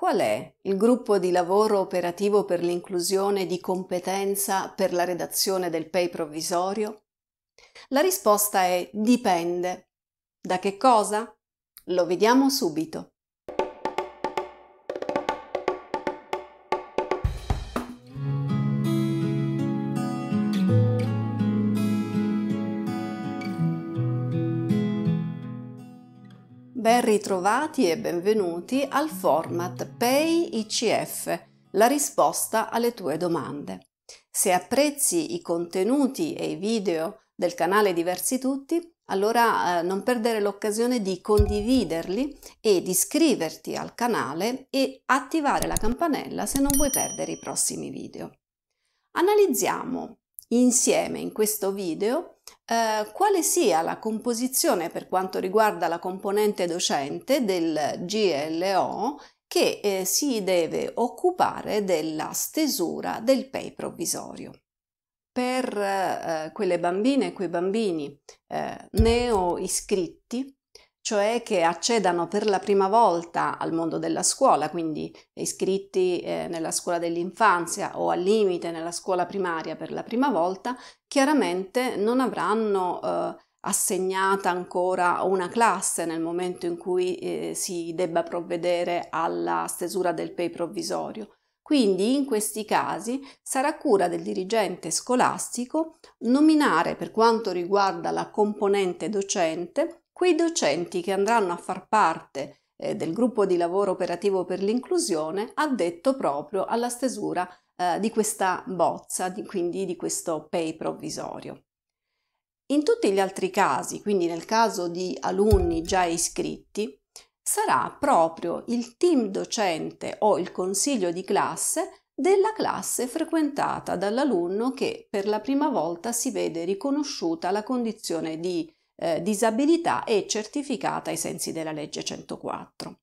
Qual è il gruppo di lavoro operativo per l'inclusione di competenza per la redazione del PEI provvisorio? La risposta è dipende. Da che cosa? Lo vediamo subito. Ben ritrovati e benvenuti al format Pay ICF, la risposta alle tue domande. Se apprezzi i contenuti e i video del canale Diversi Tutti, allora eh, non perdere l'occasione di condividerli e di iscriverti al canale e attivare la campanella se non vuoi perdere i prossimi video. Analizziamo insieme in questo video eh, quale sia la composizione per quanto riguarda la componente docente del GLO che eh, si deve occupare della stesura del PEI provvisorio. Per eh, eh quelle bambine e quei bambini eh, neo iscritti cioè che accedano per la prima volta al mondo della scuola, quindi iscritti eh, nella scuola dell'infanzia o al limite nella scuola primaria per la prima volta, chiaramente non avranno eh, assegnata ancora una classe nel momento in cui eh, si debba provvedere alla stesura del pay provvisorio. Quindi in questi casi sarà cura del dirigente scolastico nominare per quanto riguarda la componente docente quei docenti che andranno a far parte eh, del gruppo di lavoro operativo per l'inclusione addetto proprio alla stesura eh, di questa bozza, di, quindi di questo pay provvisorio. In tutti gli altri casi, quindi nel caso di alunni già iscritti, sarà proprio il team docente o il consiglio di classe della classe frequentata dall'alunno che per la prima volta si vede riconosciuta la condizione di eh, disabilità e certificata ai sensi della legge 104.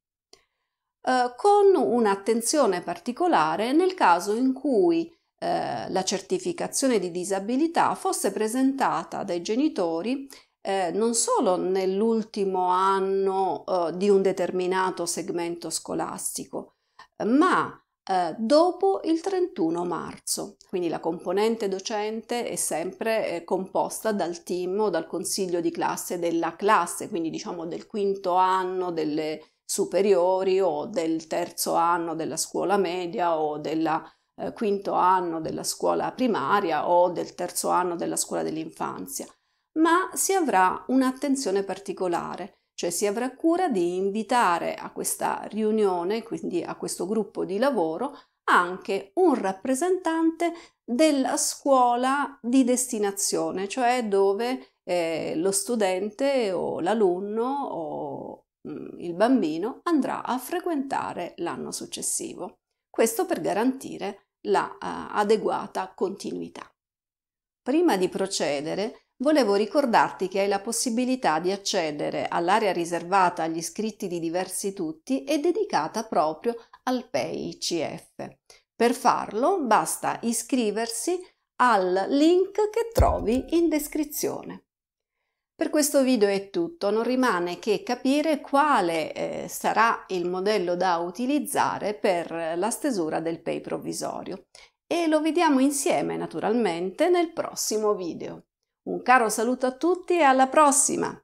Eh, con un'attenzione particolare nel caso in cui eh, la certificazione di disabilità fosse presentata dai genitori eh, non solo nell'ultimo anno eh, di un determinato segmento scolastico, ma eh, dopo il 31 marzo. Quindi la componente docente è sempre eh, composta dal team o dal consiglio di classe della classe, quindi diciamo del quinto anno delle superiori o del terzo anno della scuola media o del eh, quinto anno della scuola primaria o del terzo anno della scuola dell'infanzia, ma si avrà un'attenzione particolare cioè si avrà cura di invitare a questa riunione, quindi a questo gruppo di lavoro, anche un rappresentante della scuola di destinazione, cioè dove eh, lo studente o l'alunno o mh, mm, il bambino andrà a frequentare l'anno successivo. Questo per garantire la uh, adeguata continuità. Prima di procedere volevo ricordarti che hai la possibilità di accedere all'area riservata agli iscritti di diversi tutti e dedicata proprio al pei cf Per farlo basta iscriversi al link che trovi in descrizione. Per questo video è tutto, non rimane che capire quale eh, sarà il modello da utilizzare per la stesura del PEI provvisorio e lo vediamo insieme naturalmente nel prossimo video. Un caro saluto a tutti e alla prossima!